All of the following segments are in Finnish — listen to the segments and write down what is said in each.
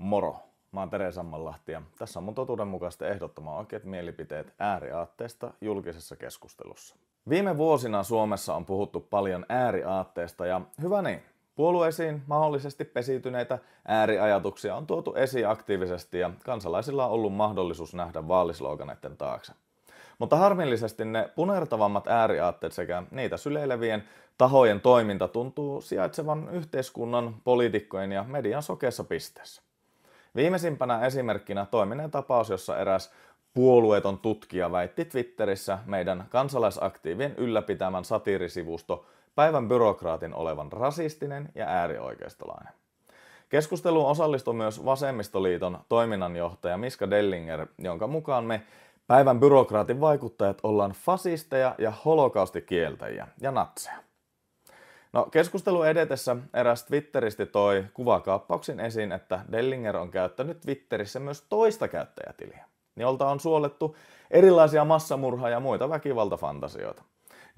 Moro! Mä oon Tere Sammanlahti ja tässä on mun totuudenmukaisesti ehdottoman oikeat mielipiteet ääriaatteista julkisessa keskustelussa. Viime vuosina Suomessa on puhuttu paljon ääriaatteista ja hyvä niin, puolueisiin mahdollisesti pesiytyneitä ääriajatuksia on tuotu esiin aktiivisesti ja kansalaisilla on ollut mahdollisuus nähdä vaalisloganeiden taakse. Mutta harmillisesti ne punertavammat ääriaatteet sekä niitä syleilevien tahojen toiminta tuntuu sijaitsevan yhteiskunnan, poliitikkojen ja median sokeessa pisteessä. Viimeisimpänä esimerkkinä toiminen tapaus, jossa eräs puolueeton tutkija väitti Twitterissä meidän kansalaisaktiivien ylläpitämän satiirisivusto päivän byrokraatin olevan rasistinen ja äärioikeistolainen. Keskusteluun osallistui myös Vasemmistoliiton toiminnanjohtaja Miska Dellinger, jonka mukaan me päivän byrokraatin vaikuttajat ollaan fasisteja ja holokaustikieltäjiä ja natseja. No, keskustelu edetessä eräs Twitteristi toi kuvakaappauksen esiin, että Dellinger on käyttänyt Twitterissä myös toista käyttäjätiliä, jolta on suolettu erilaisia massamurha- ja muita väkivaltafantasioita.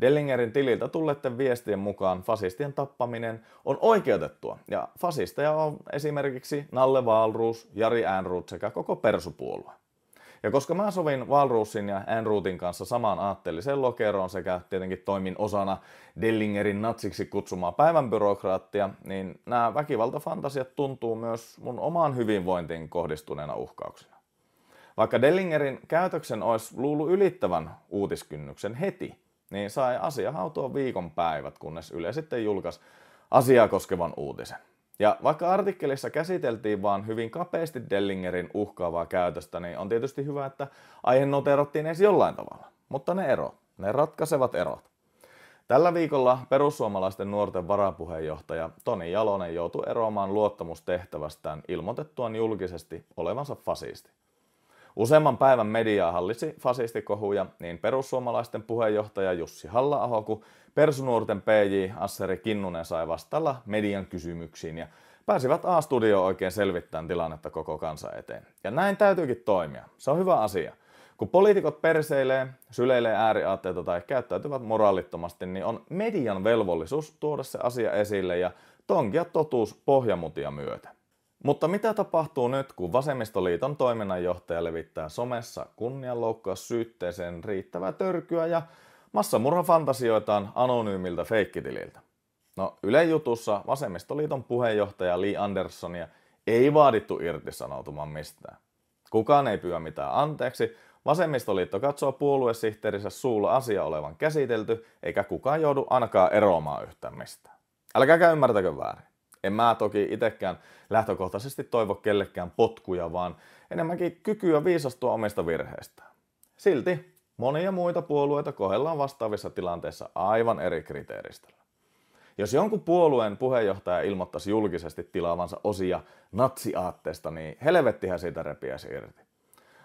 Dellingerin tililtä tulleiden viestien mukaan fasistien tappaminen on oikeutettua, ja fasisteja on esimerkiksi Nalle Valruus, Jari Äänruut sekä koko persupuolue. Ja koska mä sovin Walrusin ja Enruutin kanssa samaan aatteelliseen lokeroon sekä tietenkin toimin osana Dellingerin natsiksi kutsumaa päivän byrokraattia, niin nämä väkivaltafantasiat tuntuu myös mun omaan hyvinvointiin kohdistuneena uhkauksena. Vaikka Dellingerin käytöksen olisi luullut ylittävän uutiskynnyksen heti, niin sai asia hautua viikon päivät, kunnes Yle sitten julkaisi asiaa koskevan uutisen. Ja vaikka artikkelissa käsiteltiin vain hyvin kapeasti Dellingerin uhkaavaa käytöstä, niin on tietysti hyvä, että aihe noterottiin edes jollain tavalla. Mutta ne ero, ne ratkaisevat erot. Tällä viikolla perussuomalaisten nuorten varapuheenjohtaja Toni Jalonen joutui eroamaan luottamustehtävästään ilmoitettuaan julkisesti olevansa fasisti. Useamman päivän mediaa hallitsi fasistikohuja niin perussuomalaisten puheenjohtaja Jussi halla kuin persunuorten PJ Asseri Kinnunen sai vastalla median kysymyksiin ja pääsivät a studio oikein selvittämään tilannetta koko kansa eteen. Ja näin täytyykin toimia. Se on hyvä asia. Kun poliitikot perseilee, syleilee ääriaatteita tai käyttäytyvät moraalittomasti, niin on median velvollisuus tuoda se asia esille ja tonkia totuus pohjamutia myötä. Mutta mitä tapahtuu nyt, kun Vasemmistoliiton toiminnanjohtaja levittää somessa kunnianloukkaus syytteeseen riittävää törkyä ja massamurhafantasioitaan anonyymiltä feikkitililtä? No, Ylen Jutussa Vasemmistoliiton puheenjohtaja Lee Anderssonia ei vaadittu irtisanoutumaan mistään. Kukaan ei pyydä mitään anteeksi, Vasemmistoliitto katsoo puoluesihteerinsä suulla asia olevan käsitelty, eikä kukaan joudu ainakaan eroamaan yhtään mistään. Älkääkä ymmärtäkö väärin. En mä toki itsekään lähtökohtaisesti toivo kellekään potkuja, vaan enemmänkin kykyä viisastua omista virheistä. Silti monia muita puolueita kohdellaan vastaavissa tilanteissa aivan eri kriteeristöllä. Jos jonkun puolueen puheenjohtaja ilmoittaisi julkisesti tilaavansa osia natsiaatteesta, niin helvettihän siitä repiäisi irti.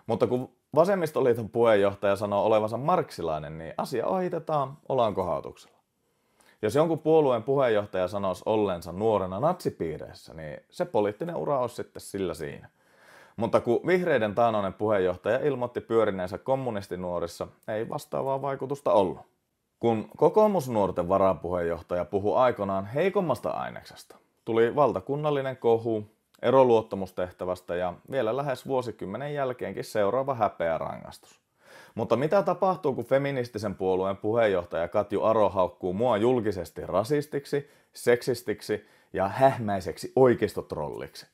Mutta kun vasemmistoliiton puheenjohtaja sanoo olevansa marksilainen, niin asia ohitetaan olan kohautuksella. Jos jonkun puolueen puheenjohtaja sanoisi ollensa nuorena natsipiireissä, niin se poliittinen ura olisi sitten sillä siinä. Mutta kun vihreiden taanoinen puheenjohtaja ilmoitti pyörineensä kommunistinuorissa, ei vastaavaa vaikutusta ollut. Kun kokoomusnuorten varapuheenjohtaja puhui aikanaan heikommasta aineksesta, tuli valtakunnallinen kohu, eroluottamustehtävästä ja vielä lähes vuosikymmenen jälkeenkin seuraava rangaistus. Mutta mitä tapahtuu, kun feministisen puolueen puheenjohtaja Katju Aro haukkuu mua julkisesti rasistiksi, seksistiksi ja hähmäiseksi oikeistotrolliksi?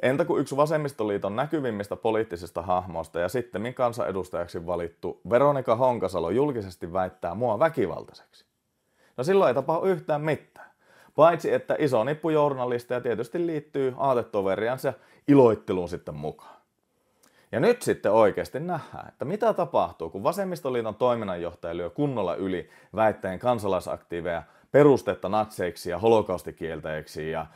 Entä kun yksi vasemmistoliiton näkyvimmistä poliittisista hahmoista ja sitten kansanedustajaksi valittu Veronika Honkasalo julkisesti väittää mua väkivaltaiseksi? No silloin ei tapahdu yhtään mitään. Paitsi että iso nippujournalisteja journalisteja tietysti liittyy aatetoveriansa iloitteluun sitten mukaan. Ja nyt sitten oikeasti nähdään, että mitä tapahtuu, kun vasemmistoliiton toiminnanjohtaja lyö kunnolla yli väitteen kansalaisaktiiveja perustetta natseiksi ja holokaustikieltäjiksi ja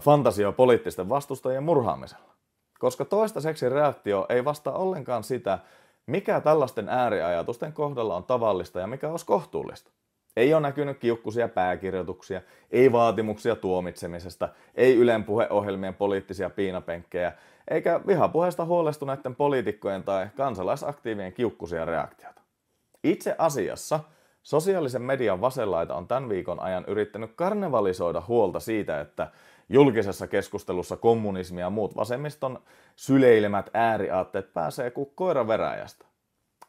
fantasio poliittisten vastustajien murhaamisella. Koska toistaiseksi reaktio ei vastaa ollenkaan sitä, mikä tällaisten ääriajatusten kohdalla on tavallista ja mikä olisi kohtuullista. Ei ole näkynyt kiukkuisia pääkirjoituksia, ei vaatimuksia tuomitsemisesta, ei Ylen puheohjelmien poliittisia piinapenkkejä, eikä vihapuheesta huolestuneiden poliitikkojen tai kansalaisaktiivien kiukkuisia reaktioita. Itse asiassa sosiaalisen median vasenlaita on tämän viikon ajan yrittänyt karnevalisoida huolta siitä, että julkisessa keskustelussa kommunismi ja muut vasemmiston syleilemät ääriaatteet pääsee kuin koira veräjästä.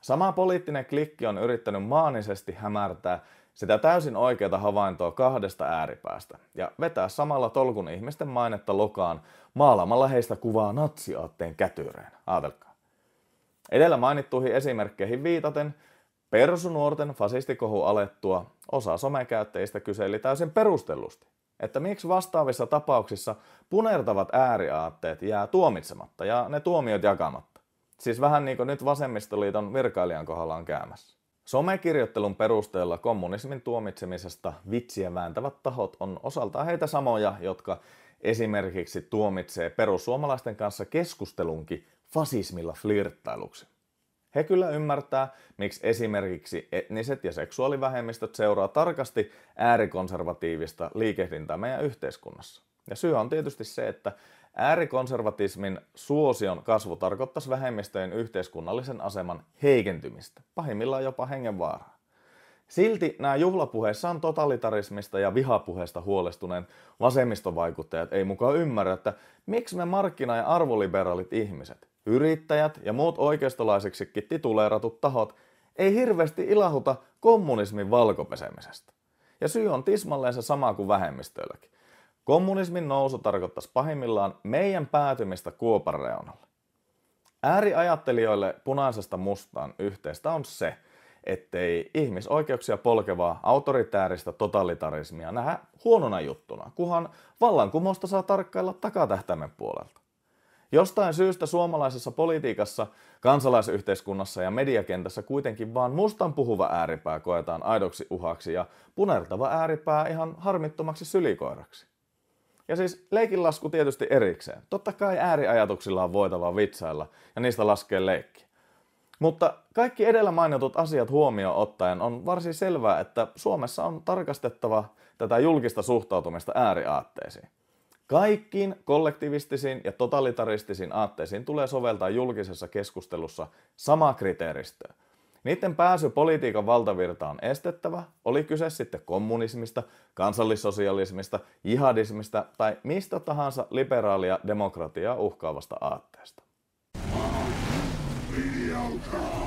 Sama poliittinen klikki on yrittänyt maanisesti hämärtää sitä täysin oikeata havaintoa kahdesta ääripäästä ja vetää samalla tolkun ihmisten mainetta lokaan maalamalla heistä kuvaa natsiaatteen kätyreen. Aatelkaa. Edellä mainittuihin esimerkkeihin viitaten, persunuorten fasistikohu alettua osa somekäyttäjistä kyseli täysin perustellusti, että miksi vastaavissa tapauksissa punertavat ääriaatteet jää tuomitsematta ja ne tuomiot jakamatta. Siis vähän niin kuin nyt vasemmistoliiton virkailijan kohdalla on käymässä. Somekirjoittelun perusteella kommunismin tuomitsemisesta vitsiä vääntävät tahot on osaltaan heitä samoja, jotka esimerkiksi tuomitsee perussuomalaisten kanssa keskustelunkin fasismilla flirttailuksi. He kyllä ymmärtää, miksi esimerkiksi etniset ja seksuaalivähemmistöt seuraa tarkasti äärikonservatiivista liikehdintää meidän yhteiskunnassa. Ja syy on tietysti se, että Äärikonservatismin suosion kasvu tarkoittaisi vähemmistöjen yhteiskunnallisen aseman heikentymistä, pahimmillaan jopa hengenvaaraa. Silti nämä on totalitarismista ja vihapuheesta huolestuneen vasemmistovaikuttajat ei mukaan ymmärrä, että miksi me markkina- ja arvoliberaalit ihmiset, yrittäjät ja muut oikeistolaisiksikin tituleeratut tahot ei hirveästi ilahuta kommunismin valkopesemisestä. Ja syy on tismalleen se sama kuin vähemmistöilläkin. Kommunismin nousu tarkoittaisi pahimmillaan meidän päätymistä kuopan reunalle. Ääriajattelijoille punaisesta mustaan yhteistä on se, ettei ihmisoikeuksia polkevaa autoritääristä totalitarismia nähdä huonona juttuna, kunhan vallankumousta saa tarkkailla takatähtäimen puolelta. Jostain syystä suomalaisessa politiikassa, kansalaisyhteiskunnassa ja mediakentässä kuitenkin vaan mustan puhuva ääripää koetaan aidoksi uhaksi ja punertava ääripää ihan harmittomaksi sylikoiraksi. Ja siis leikin lasku tietysti erikseen. Totta kai ääriajatuksilla on voitava vitsailla ja niistä laskee leikki. Mutta kaikki edellä mainitut asiat huomioon ottaen on varsin selvää, että Suomessa on tarkastettava tätä julkista suhtautumista ääriaatteisiin. Kaikkiin kollektivistisiin ja totalitaristisiin aatteisiin tulee soveltaa julkisessa keskustelussa sama kriteeristöä. Niiden pääsy politiikan valtavirtaan estettävä, oli kyse sitten kommunismista, kansallissosialismista, jihadismista tai mistä tahansa liberaalia demokratiaa uhkaavasta aatteesta. Wow.